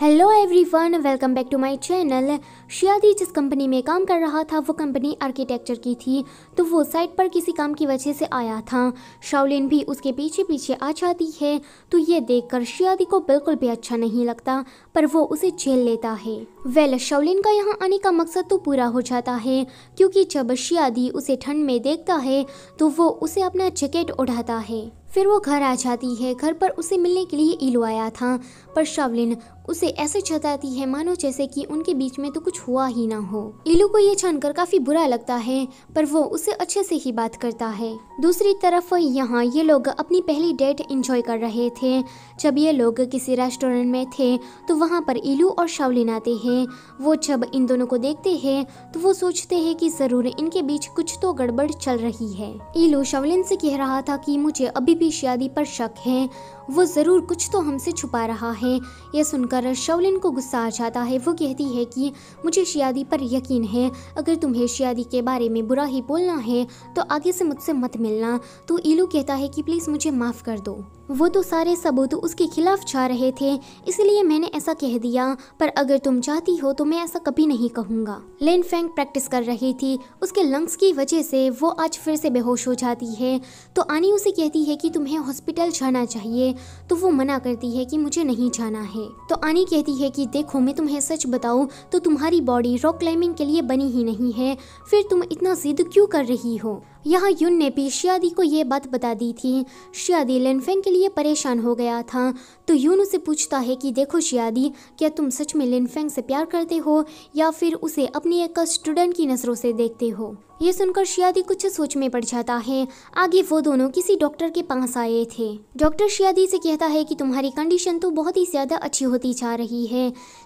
hello everyone welcome back to my channel शियादी जिस कंपनी में काम कर रहा था वो कंपनी आर्किटेक्चर की थी तो वो साइट पर किसी काम की वजह से आया था शाओलिन भी उसके पीछे पीछे आ जाती है तो ये देखकर शियादी को बिल्कुल भी अच्छा नहीं लगता पर वो उसे झेल लेता है वेल शाओलिन का यहाँ आने का मकसद तो पूरा हो जाता है क्योंकि जब शियादी उसे ठंड में देखता है तो वो उसे अपना जैकेट उठाता है फिर वो घर आ जाती है घर पर उसे मिलने के लिए इलो आया था पर शावलिन उसे ऐसे छताती है मानो जैसे कि उनके बीच में तो कुछ हुआ ही ना हो इलू को ये जानकर काफी बुरा लगता है पर वो उसे अच्छे से ही बात करता है दूसरी तरफ यहाँ ये लोग अपनी पहली डेट इंजॉय कर रहे थे जब ये लोग किसी रेस्टोरेंट में थे तो वहाँ पर इलू और शावलिन आते हैं वो जब इन दोनों को देखते है तो वो सोचते है की ज़रूर इनके बीच कुछ तो गड़बड़ चल रही है इलू शावलिन से कह रहा था की मुझे अभी भी शादी पर शक है वो ज़रूर कुछ तो हमसे छुपा रहा है यह सुनकर शवलिन को गुस्सा आ जाता है वो कहती है कि मुझे शियादी पर यकीन है अगर तुम्हें शियादी के बारे में बुरा ही बोलना है तो आगे से मुझसे मत मिलना तो ईलू कहता है कि प्लीज़ मुझे माफ़ कर दो वो तो सारे सबूत उसके खिलाफ जा रहे थे इसलिए मैंने ऐसा कह दिया पर अगर तुम चाहती हो तो मैं ऐसा कभी नहीं कहूँगा लेन फेंग प्रैक्टिस कर रही थी उसके लंग्स की वजह से वो आज फिर से बेहोश हो जाती है तो आनी उसे कहती है कि तुम्हें हॉस्पिटल जाना चाहिए तो वो मना करती है कि मुझे नहीं जाना है तो आनी कहती है कि देखो मैं तुम्हें सच बताऊँ तो तुम्हारी बॉडी रॉक क्लाइंबिंग के लिए बनी ही नहीं है फिर तुम इतना जिद क्यों कर रही हो यहाँ यून ने भी शियादी को ये बात बता दी थी शियादी लिनफेंग के लिए परेशान हो गया था तो यून उसे पूछता है कि देखो शियादी क्या तुम सच में लिनफेंग से प्यार करते हो या फिर उसे अपनी एक स्टूडेंट की नज़रों से देखते हो ये सुनकर शियादी कुछ सोच में पड़ जाता है आगे वो दोनों किसी डॉक्टर के पास आए थे डॉक्टर शियादी से कहता है कि तुम्हारी कंडीशन तो बहुत ही ज़्यादा अच्छी होती जा रही है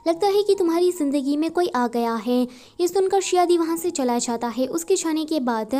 लगता है कि तुम्हारी ज़िंदगी में कोई आ गया है ये सुनकर शियादी वहाँ से चला जाता है उसके जाने के बाद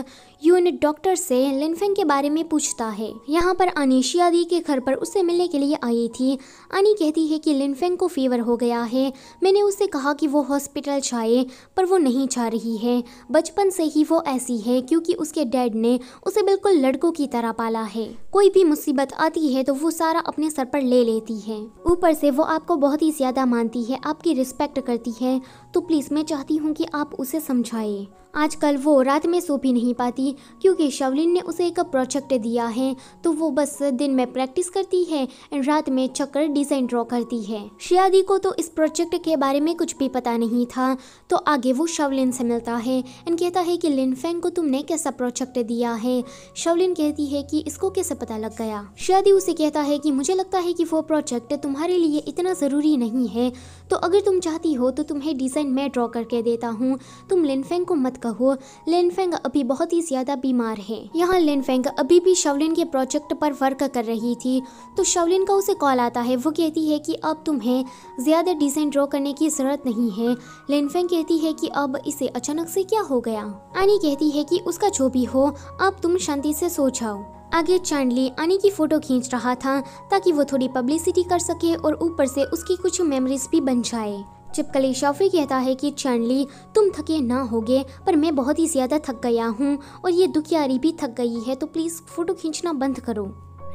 यूनिट डॉक्टर से लिनफेंग के बारे में पूछता है यहाँ पर आनी शियादी के घर पर उससे मिलने के लिए आई थी अनी कहती है कि लिनफेंग को फीवर हो गया है मैंने उससे कहा कि वो हॉस्पिटल जाए पर वो नहीं जा रही है बचपन से ही वो ऐसी है क्योंकि उसके डैड ने उसे बिल्कुल लड़कों की तरह पाला है कोई भी मुसीबत आती है तो वो सारा अपने सर पर ले लेती है ऊपर से वो आपको बहुत ही ज्यादा मानती है आपकी रिस्पेक्ट करती है तो प्लीज मैं चाहती हूँ कि आप उसे समझाए आजकल वो रात में सो भी नहीं पाती क्योंकि शवलिन ने उसे एक प्रोजेक्ट दिया है तो वो बस दिन में प्रैक्टिस करती है एंड रात में चक्कर डिजाइन ड्रॉ करती है शियादी को तो इस प्रोजेक्ट के बारे में कुछ भी पता नहीं था तो आगे वो शवलिन से मिलता है एंड कहता है कि लिन फैन को तुमने कैसा प्रोजेक्ट दिया है शवलिन कहती है कि इसको कैसे पता लग गया शादी उसे कहता है कि मुझे लगता है कि वो प्रोजेक्ट तुम्हारे लिए इतना ज़रूरी नहीं है तो अगर तुम चाहती हो तो तुम्हें डिज़ाइन मैं ड्रॉ करके देता हूँ तुम लिनफेंग को मत कहो लिनफेंग अभी बहुत ही ज़्यादा बीमार है यहाँ लिनफेंग अभी भी शवलिन के प्रोजेक्ट पर वर्क कर रही थी तो शवलिन का उसे कॉल आता है वो कहती है कि अब तुम्हें ज़्यादा डिज़ाइन ड्रॉ करने की ज़रूरत नहीं है लिनफेंग कहती है कि अब इसे अचानक से क्या हो गया आनी कहती है कि उसका जो भी हो अब तुम शांति से सो जाओ आगे चांडली अनी की फोटो खींच रहा था ताकि वो थोड़ी पब्लिसिटी कर सके और ऊपर से उसकी कुछ मेमोरीज भी बन जाए जब कलेशाफी कहता है कि चांडली तुम थके ना होगे पर मैं बहुत ही ज़्यादा थक गया हूँ और ये दुखियारी भी थक गई है तो प्लीज़ फ़ोटो खींचना बंद करो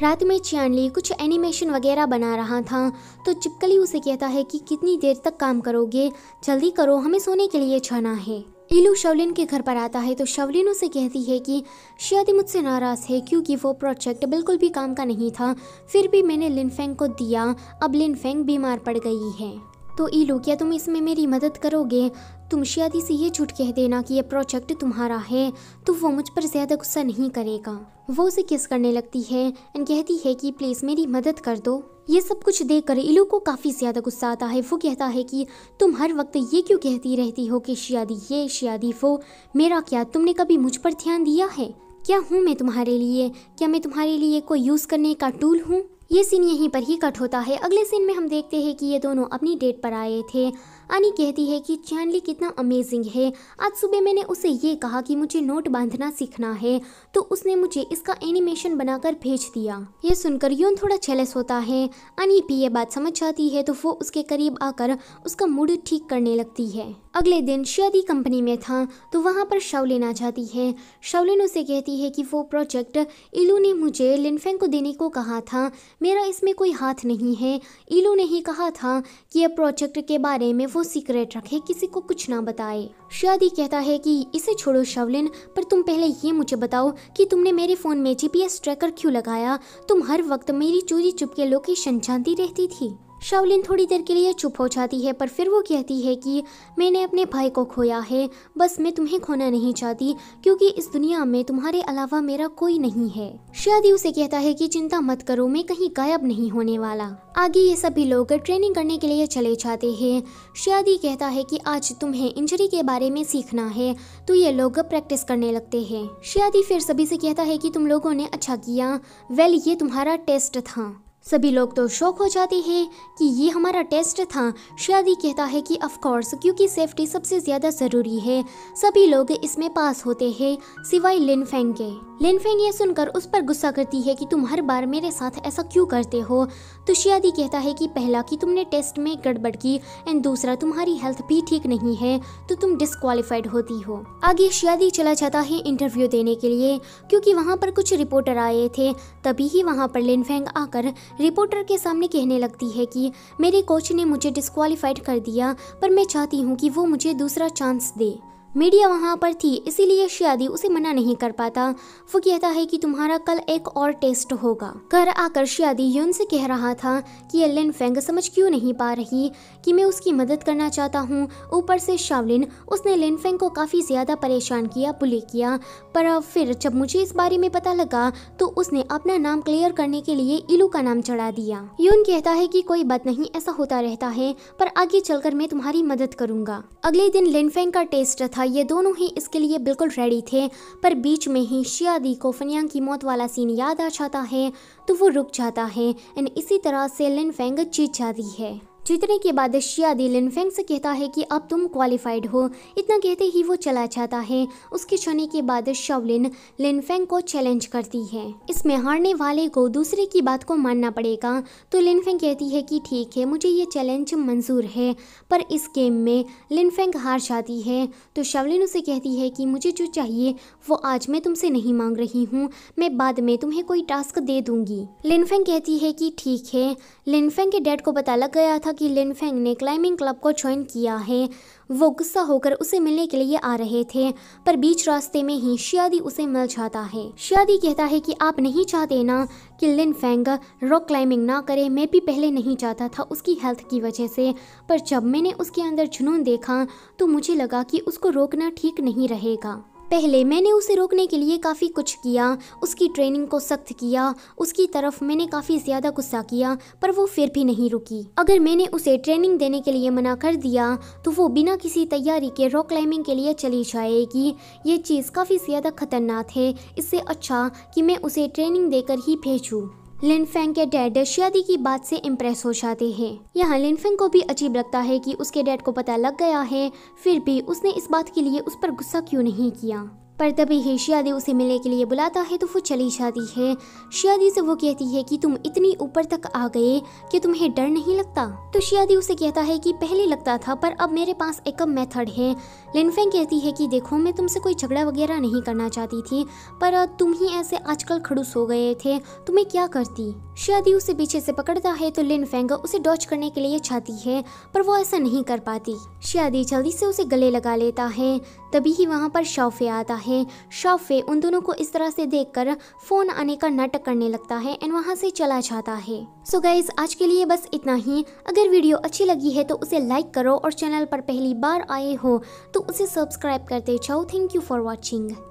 रात में चैनली कुछ एनिमेशन वगैरह बना रहा था तो चिपकली उसे कहता है कि कितनी देर तक काम करोगे जल्दी करो हमें सोने के लिए जाना है इलू शवलिन के घर पर आता है तो शवलिन उसे कहती है कि शादी मुझसे नाराज़ है क्योंकि वो प्रोजेक्ट बिल्कुल भी काम का नहीं था फिर भी मैंने लिनफेंग को दिया अब लिनफेंग बीमार पड़ गई है तो ई क्या तुम इसमें मेरी मदद करोगे तुम शादी से ये झूठ कह देना कि यह प्रोजेक्ट तुम्हारा है तो वो मुझ पर ज़्यादा गुस्सा नहीं करेगा वो उसे किस करने लगती है एंड कहती है कि प्लीज़ मेरी मदद कर दो ये सब कुछ देख कर इलू को काफ़ी ज़्यादा गुस्सा आता है वो कहता है कि तुम हर वक्त ये क्यों कहती रहती हो कि शियादी ये शियादी वो मेरा क्या तुमने कभी मुझ पर ध्यान दिया है क्या हूँ मैं तुम्हारे लिए क्या मैं तुम्हारे लिए कोई यूज़ करने का टूल हूँ ये सीन यहीं पर ही कट होता है अगले सीन में हम देखते हैं कि ये दोनों अपनी डेट पर आए थे अनी कहती है कि चैनली कितना अमेजिंग है आज सुबह मैंने उसे ये कहा कि मुझे नोट बांधना सीखना है तो उसने मुझे इसका एनिमेशन बनाकर भेज दिया ये सुनकर यून थोड़ा चैलेंस होता है अनी भी ये बात समझ जाती है तो वो उसके करीब आकर उसका मूड ठीक करने लगती है अगले दिन शादी कंपनी में था तो वहाँ पर शावलिन आ जाती है शावलिन उसे कहती है कि वो प्रोजेक्ट इलू ने मुझे लिनफेंग को देने को कहा था मेरा इसमें कोई हाथ नहीं है इलू ने ही कहा था कि यह प्रोजेक्ट के बारे में वो वो सीक्रेट रखे किसी को कुछ ना बताए शादी कहता है कि इसे छोड़ो शवलिन पर तुम पहले ये मुझे बताओ कि तुमने मेरे फ़ोन में जीपीएस ट्रैकर क्यों लगाया तुम हर वक्त मेरी चोरी चुपके लोकेशन जानती रहती थी शावलिन थोड़ी देर के लिए चुप हो जाती है पर फिर वो कहती है कि मैंने अपने भाई को खोया है बस मैं तुम्हें खोना नहीं चाहती क्योंकि इस दुनिया में तुम्हारे अलावा मेरा कोई नहीं है शादी उसे कहता है कि चिंता मत करो मैं कहीं गायब नहीं होने वाला आगे ये सभी लोग ट्रेनिंग करने के लिए चले जाते हैं शादी कहता है कि आज तुम्हें इंजरी के बारे में सीखना है तो ये लोग प्रैक्टिस करने लगते हैं शादी फिर सभी से कहता है कि तुम लोगों ने अच्छा किया वेल ये तुम्हारा टेस्ट था सभी लोग तो शौक हो जाते हैं कि ये हमारा टेस्ट था शादी कहता है कि ऑफ कोर्स क्योंकि सेफ्टी सबसे ज़्यादा ज़रूरी है सभी लोग इसमें पास होते हैं सिवाय लिन फेंग के लिनफेंग ये सुनकर उस पर गुस्सा करती है कि तुम हर बार मेरे साथ ऐसा क्यों करते हो तो शियादी कहता है कि पहला कि तुमने टेस्ट में गड़बड़ की एंड दूसरा तुम्हारी हेल्थ भी ठीक नहीं है तो तुम डिसक्वालिफाइड होती हो आगे शियादी चला जाता है इंटरव्यू देने के लिए क्योंकि वहाँ पर कुछ रिपोर्टर आए थे तभी ही वहाँ पर लिनफेंग आकर रिपोर्टर के सामने कहने लगती है कि मेरे कोच ने मुझे डिसक्वालीफाइड कर दिया पर मैं चाहती हूँ कि वो मुझे दूसरा चांस दे मीडिया वहाँ पर थी इसीलिए शियादी उसे मना नहीं कर पाता वो कहता है कि तुम्हारा कल एक और टेस्ट होगा घर आकर शियादी यून से कह रहा था कि एलिन फेंग समझ क्यों नहीं पा रही कि मैं उसकी मदद करना चाहता हूँ ऊपर से शावलिन उसने लिन फेंग को काफ़ी ज़्यादा परेशान किया बुले किया पर फिर जब मुझे इस बारे में पता लगा तो उसने अपना नाम क्लियर करने के लिए इलू का नाम चढ़ा दिया यून कहता है की कोई बात नहीं ऐसा होता रहता है पर आगे चलकर मैं तुम्हारी मदद करूंगा अगले दिन लिनफेंग का टेस्ट था था ये दोनों ही इसके लिए बिल्कुल रेडी थे पर बीच में ही शियादी को फनिया की मौत वाला सीन याद आ जाता है तो वो रुक जाता है एंड इसी तरह से लिन फेंग जीत जाती है जीतने के बाद शिया दी लिनफेंग से कहता है कि अब तुम क्वालिफाइड हो इतना कहते ही वो चला जाता है उसके छोने के बाद शवलिन लिनफेंग को चैलेंज करती है इसमें हारने वाले को दूसरे की बात को मानना पड़ेगा तो लिनफेंग कहती है कि ठीक है मुझे ये चैलेंज मंजूर है पर इस गेम में लिनफेंग हार जाती है तो शवलिन उसे कहती है कि मुझे जो चाहिए वो आज मैं तुमसे नहीं मांग रही हूँ मैं बाद में तुम्हें कोई टास्क दे दूंगी लिनफेंग कहती है कि ठीक है लिनफेंग के डैड को पता लग गया था कि लिनफेंग ने क्लाइंबिंग क्लब को ज्वाइन किया है वो गुस्सा होकर उसे मिलने के लिए आ रहे थे पर बीच रास्ते में ही शियादी उसे मिल जाता है शियादी कहता है कि आप नहीं चाहते ना कि लिनफेंग रॉक क्लाइंबिंग ना करे मैं भी पहले नहीं चाहता था उसकी हेल्थ की वजह से पर जब मैंने उसके अंदर जुनून देखा तो मुझे लगा कि उसको रोकना ठीक नहीं रहेगा पहले मैंने उसे रोकने के लिए काफ़ी कुछ किया उसकी ट्रेनिंग को सख्त किया उसकी तरफ मैंने काफ़ी ज़्यादा गुस्सा किया पर वो फिर भी नहीं रुकी अगर मैंने उसे ट्रेनिंग देने के लिए मना कर दिया तो वो बिना किसी तैयारी के रॉक क्लाइंबिंग के लिए चली जाएगी ये चीज़ काफ़ी ज़्यादा खतरनाक है इससे अच्छा कि मैं उसे ट्रेनिंग देकर ही भेजूँ लिनफेंग के डैड शियादी की बात से इम्प्रेस हो जाते हैं यहाँ लिनफेंग को भी अजीब लगता है कि उसके डैड को पता लग गया है फिर भी उसने इस बात के लिए उस पर गुस्सा क्यों नहीं किया पर तभी ही शियादी उसे मिलने के लिए बुलाता है तो वो चली जाती है शियादी से वो कहती है कि तुम इतनी ऊपर तक आ गए कि तुम्हें डर नहीं लगता तो शियादी उसे कहता है कि पहले लगता था पर अब मेरे पास एक मेथड है लिनफेंग कहती है कि देखो मैं तुमसे कोई झगड़ा वगैरह नहीं करना चाहती थी पर तुम ही ऐसे आजकल खड़ूस हो गए थे तुम्हें क्या करती शियादी उसे पीछे से पकड़ता है तो लिनफेंग उसे डॉच करने के लिए चाहती है पर वो ऐसा नहीं कर पाती शियादी जल्दी से उसे गले लगा लेता है तभी ही वहाँ पर शौफे आता है हैं शॉफे उन दोनों को इस तरह से देखकर फोन आने का नाटक करने लगता है एंड वहाँ से चला जाता है सो so गाइज आज के लिए बस इतना ही अगर वीडियो अच्छी लगी है तो उसे लाइक करो और चैनल पर पहली बार आए हो तो उसे सब्सक्राइब करते जाओ थैंक यू फॉर वॉचिंग